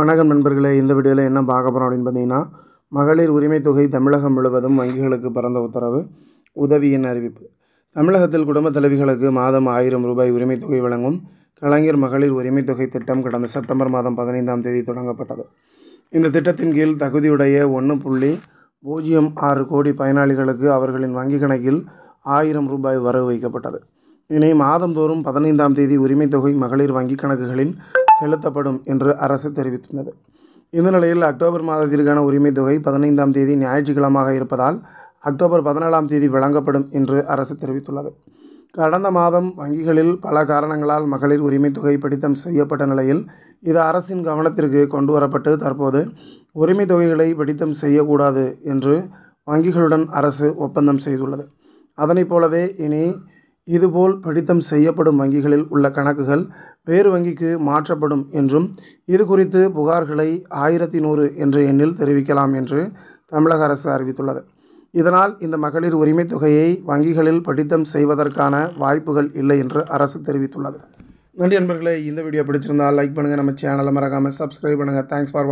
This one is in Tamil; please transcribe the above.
வணக்கம் நண்பர்களே இந்த வீடியோவில் என்ன பார்க்க போகிறோம் அப்படின்னு பார்த்தீங்கன்னா மகளிர் உரிமை தொகை தமிழகம் முழுவதும் வங்கிகளுக்கு பறந்த உத்தரவு உதவியின் அறிவிப்பு தமிழகத்தில் குடும்ப தலைவிகளுக்கு மாதம் ஆயிரம் ரூபாய் உரிமை தொகை வழங்கும் கலைஞர் மகளிர் உரிமை தொகை திட்டம் கடந்த செப்டம்பர் மாதம் பதினைந்தாம் தேதி தொடங்கப்பட்டது இந்த திட்டத்தின் கீழ் தகுதியுடைய ஒன்று புள்ளி பூஜ்ஜியம் ஆறு கோடி பயனாளிகளுக்கு அவர்களின் வங்கிக் கணக்கில் ஆயிரம் ரூபாய் வரவு வைக்கப்பட்டது இனி மாதந்தோறும் பதினைந்தாம் தேதி தொகை மகளிர் வங்கிக் கணக்குகளின் செலுத்தப்படும் என்று அரசு தெரிவித்துள்ளது இந்த நிலையில் அக்டோபர் மாதத்திற்கான உரிமை தொகை பதினைந்தாம் தேதி ஞாயிற்றுக்கிழமாக இருப்பதால் அக்டோபர் பதினேழாம் தேதி வழங்கப்படும் என்று அரசு தெரிவித்துள்ளது கடந்த மாதம் வங்கிகளில் பல காரணங்களால் மகளிர் உரிமை தொகை பிடித்தம் செய்யப்பட்ட நிலையில் இது அரசின் கவனத்திற்கு கொண்டு வரப்பட்டு தற்போது உரிமை தொகைகளை பிடித்தம் செய்யக்கூடாது என்று வங்கிகளுடன் அரசு ஒப்பந்தம் செய்துள்ளது அதனைப் போலவே இனி இதுபோல் பிடித்தம் செய்யப்படும் வங்கிகளில் உள்ள கணக்குகள் வேறு வங்கிக்கு மாற்றப்படும் என்றும் இது குறித்து புகார்களை ஆயிரத்தி நூறு என்ற எண்ணில் தெரிவிக்கலாம் என்று தமிழக அரசு அறிவித்துள்ளது இதனால் இந்த மகளிர் உரிமைத் தொகையை வங்கிகளில் படித்தம் செய்வதற்கான வாய்ப்புகள் இல்லை என்று அரசு தெரிவித்துள்ளது நன்றி நண்பர்களே இந்த வீடியோ பிடிச்சிருந்தால் லைக் பண்ணுங்கள் நம்ம சேனலை மறக்காமல் சப்ஸ்கிரைப் பண்ணுங்கள் தேங்க்ஸ் ஃபார்